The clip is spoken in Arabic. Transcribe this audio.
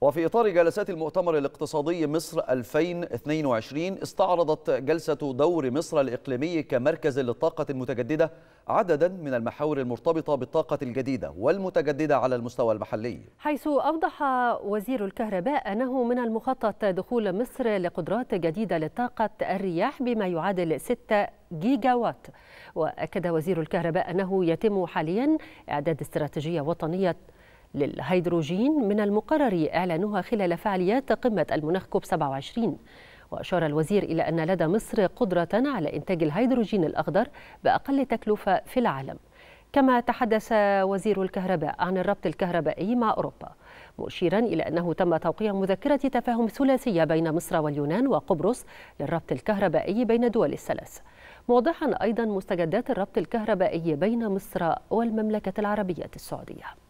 وفي إطار جلسات المؤتمر الاقتصادي مصر 2022 استعرضت جلسة دور مصر الإقليمي كمركز للطاقة المتجددة عددا من المحاور المرتبطة بالطاقة الجديدة والمتجددة على المستوى المحلي حيث أوضح وزير الكهرباء أنه من المخطط دخول مصر لقدرات جديدة لطاقة الرياح بما يعادل 6 جيجا وات وأكد وزير الكهرباء أنه يتم حاليا إعداد استراتيجية وطنية للهيدروجين من المقرر إعلانها خلال فعاليات قمة المناخ كوب 27 وأشار الوزير إلى أن لدى مصر قدرة على إنتاج الهيدروجين الأخضر بأقل تكلفة في العالم كما تحدث وزير الكهرباء عن الربط الكهربائي مع أوروبا مشيرا إلى أنه تم توقيع مذكرة تفاهم ثلاثية بين مصر واليونان وقبرص للربط الكهربائي بين دول الثلاث موضحا أيضا مستجدات الربط الكهربائي بين مصر والمملكة العربية السعودية